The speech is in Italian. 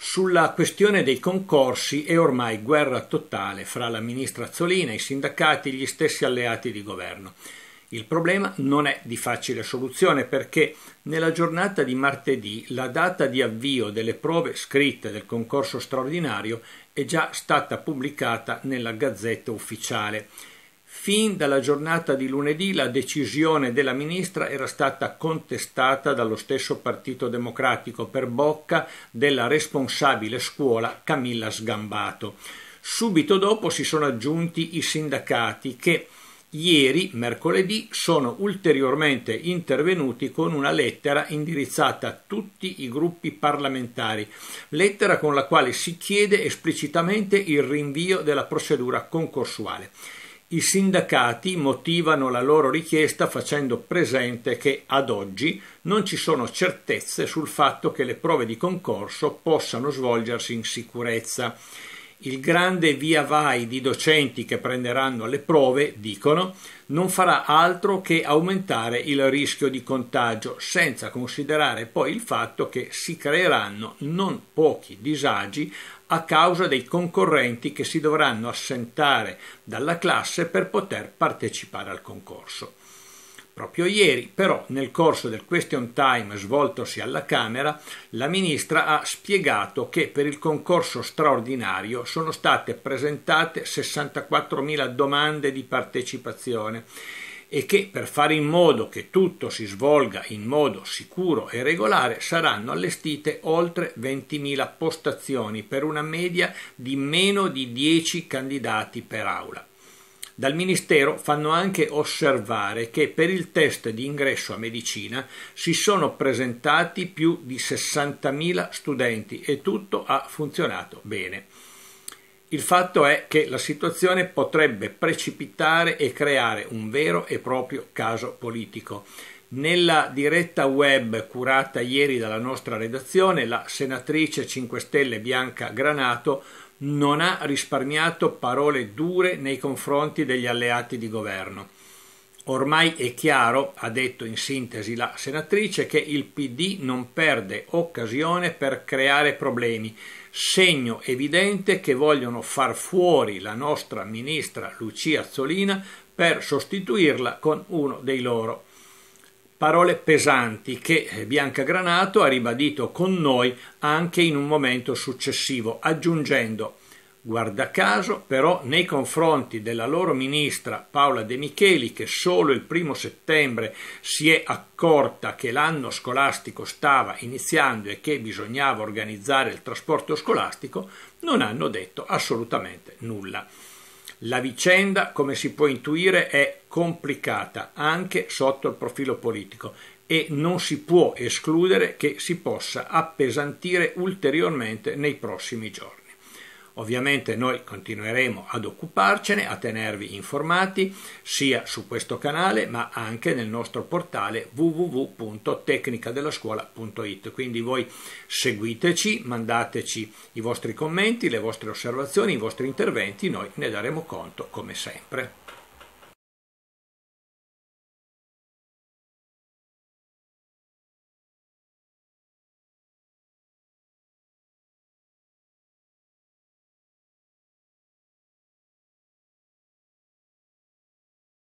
Sulla questione dei concorsi è ormai guerra totale fra la ministra l'amministrazione, i sindacati e gli stessi alleati di governo. Il problema non è di facile soluzione perché nella giornata di martedì la data di avvio delle prove scritte del concorso straordinario è già stata pubblicata nella Gazzetta Ufficiale. Fin dalla giornata di lunedì la decisione della ministra era stata contestata dallo stesso Partito Democratico per bocca della responsabile scuola Camilla Sgambato. Subito dopo si sono aggiunti i sindacati che ieri, mercoledì, sono ulteriormente intervenuti con una lettera indirizzata a tutti i gruppi parlamentari, lettera con la quale si chiede esplicitamente il rinvio della procedura concorsuale. I sindacati motivano la loro richiesta facendo presente che ad oggi non ci sono certezze sul fatto che le prove di concorso possano svolgersi in sicurezza il grande via vai di docenti che prenderanno le prove, dicono, non farà altro che aumentare il rischio di contagio, senza considerare poi il fatto che si creeranno non pochi disagi a causa dei concorrenti che si dovranno assentare dalla classe per poter partecipare al concorso. Proprio ieri, però, nel corso del question time svoltosi alla Camera, la ministra ha spiegato che per il concorso straordinario sono state presentate 64.000 domande di partecipazione e che per fare in modo che tutto si svolga in modo sicuro e regolare saranno allestite oltre 20.000 postazioni per una media di meno di 10 candidati per aula. Dal Ministero fanno anche osservare che per il test di ingresso a medicina si sono presentati più di 60.000 studenti e tutto ha funzionato bene. Il fatto è che la situazione potrebbe precipitare e creare un vero e proprio caso politico. Nella diretta web curata ieri dalla nostra redazione, la senatrice 5 Stelle Bianca Granato non ha risparmiato parole dure nei confronti degli alleati di governo. Ormai è chiaro, ha detto in sintesi la senatrice, che il PD non perde occasione per creare problemi, segno evidente che vogliono far fuori la nostra ministra Lucia Azzolina per sostituirla con uno dei loro. Parole pesanti che eh, Bianca Granato ha ribadito con noi anche in un momento successivo, aggiungendo Guarda caso, però, nei confronti della loro ministra Paola De Micheli, che solo il primo settembre si è accorta che l'anno scolastico stava iniziando e che bisognava organizzare il trasporto scolastico, non hanno detto assolutamente nulla. La vicenda, come si può intuire, è complicata anche sotto il profilo politico e non si può escludere che si possa appesantire ulteriormente nei prossimi giorni. Ovviamente noi continueremo ad occuparcene, a tenervi informati sia su questo canale ma anche nel nostro portale www.tecnicadellascuola.it. Quindi voi seguiteci, mandateci i vostri commenti, le vostre osservazioni, i vostri interventi, noi ne daremo conto come sempre.